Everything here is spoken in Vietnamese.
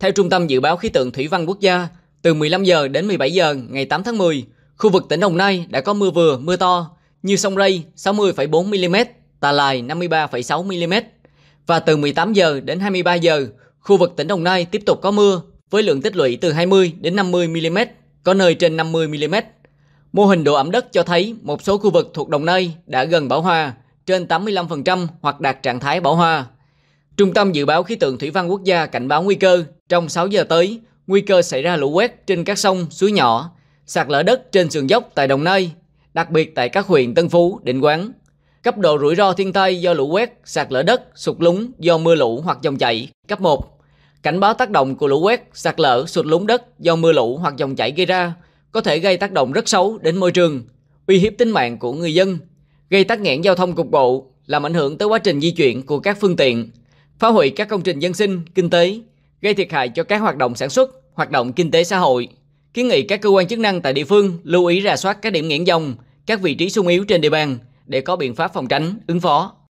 Theo Trung tâm Dự báo Khí tượng Thủy văn Quốc gia, từ 15 giờ đến 17 giờ ngày 8 tháng 10, khu vực tỉnh Đồng Nai đã có mưa vừa, mưa to, như sông Rây 60,4 mm, Tà Lài 53,6 mm. Và từ 18 giờ đến 23 giờ, khu vực tỉnh Đồng Nai tiếp tục có mưa với lượng tích lũy từ 20 đến 50 mm, có nơi trên 50 mm. Mô hình độ ẩm đất cho thấy một số khu vực thuộc Đồng Nai đã gần bão hòa, trên 85% hoặc đạt trạng thái bão hòa. Trung tâm Dự báo Khí tượng Thủy văn Quốc gia cảnh báo nguy cơ trong 6 giờ tới, nguy cơ xảy ra lũ quét trên các sông, suối nhỏ, sạt lở đất trên sườn dốc tại Đồng Nai, đặc biệt tại các huyện Tân Phú, Định Quán. Cấp độ rủi ro thiên tai do lũ quét, sạt lở đất, sụt lún do mưa lũ hoặc dòng chảy, cấp 1. Cảnh báo tác động của lũ quét, sạt lở, sụt lún đất do mưa lũ hoặc dòng chảy gây ra có thể gây tác động rất xấu đến môi trường, uy hiếp tính mạng của người dân, gây tắc nghẽn giao thông cục bộ, làm ảnh hưởng tới quá trình di chuyển của các phương tiện, phá hủy các công trình dân sinh, kinh tế, gây thiệt hại cho các hoạt động sản xuất, hoạt động kinh tế xã hội. Kiến nghị các cơ quan chức năng tại địa phương lưu ý rà soát các điểm nghẽn dòng, các vị trí sung yếu trên địa bàn để có biện pháp phòng tránh, ứng phó.